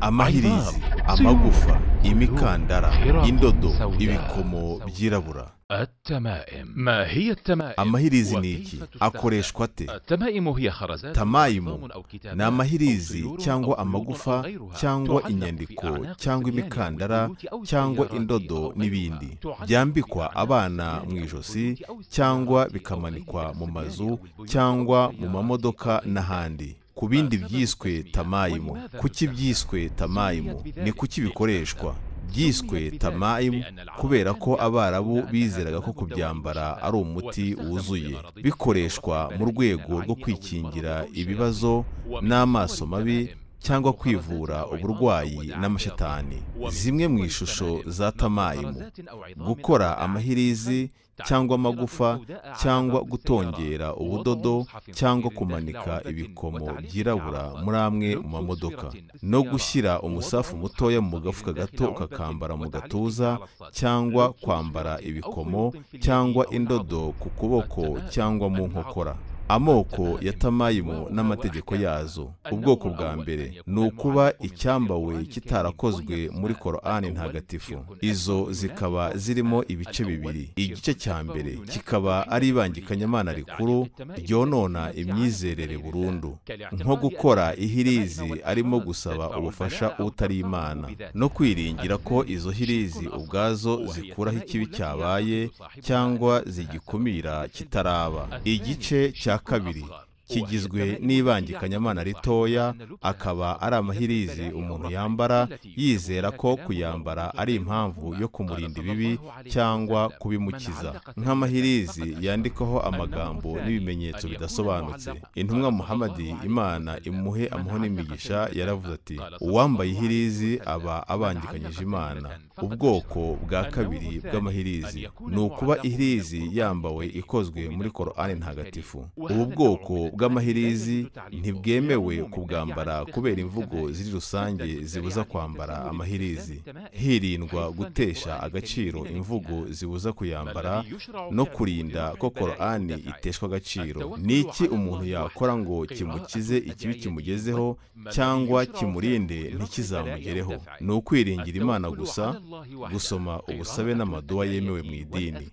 amahirizi amagufa imikandara indodo ibikomo byirabura amahirizi ni iki akoreshwa ate tamayimu ni amahirizi cyangwa amagufa cyangwa inyandiko cyangwa imikandara cyangwa indodo n'ibindi byambikwa abana mu ijosi cyangwa bikamanikwa mu mazu cyangwa mu mamodoka n'ahandi ku bindi byiswe tamayimu kuki byiswe tamayimu ni kuki bikoreshwa byiswe tamayimu kubera ko abarabu bizeraga ko kubyambara ari umuti wuzuye bikoreshwa mu rwego rwo kwikingira ibibazo n'amaso mabi cyangwa kwivura uburwayi n'amashitani zimwe mu ishusho za tamayimu gukora amahirizi cyangwa amagufa cyangwa gutongera ubudodo cyangwa kumanika ibikomo byirabura muri amwe mu mamodoka no gushyira umusafu mutoya mu gafuka gato ukakambara mu gatuza cyangwa kwambara ibikomo cyangwa indodo ku kuboko cyangwa mu nkokora amoko ya tamayimu n'amategeko yazo ubwoko bwa mbere ni ukuba icyambawe kitarakozwe muri korani ntagatifu izo zikaba zirimo ibice bibiri igice cya mbere kikaba ari ibangikanyamana rikuru ryonona imyizerere burundu nko gukora ihirizi arimo gusaba ubufasha utari imana no kwiringira ko izo hirizi ubwazo zikuraho ikibi cyabaye cyangwa zigikumira kitaraba igice cya kabiri kigizwe n'ibangikanyamana ritoya akaba ari amahirizi umuntu yambara yizera ko kuyambara ari impamvu yo kumurinda ibibi cyangwa kubimukiza nk'amahirizi yandikwaho amagambo n'ibimenyetso bidasobanutse intumwa muhamadi imana imuhe amuho n'imigisha yaravuze ati uwambaye ihirizi aba abangikanyije imana ubwoko bwa kabiri bw'amahirizi ni ukuba ihirizi yambawe ikozwe muri korani ntagatifu ubu bwoko bw'amahirizi ntibwemewe kubwambara kubera imvugo ziri rusange zibuza kwambara amahirizi hirindwa gutesha agaciro imvugo zibuza kuyambara no kurinda ko korani iteshwa agaciro ni iki umuntu yakora ngo kimukize ikibi kimugezeho cyangwa kimurinde ntikizamugereho ni ukwiringira imana gusa gusoma ubusabe n'amaduwa yemewe mu idini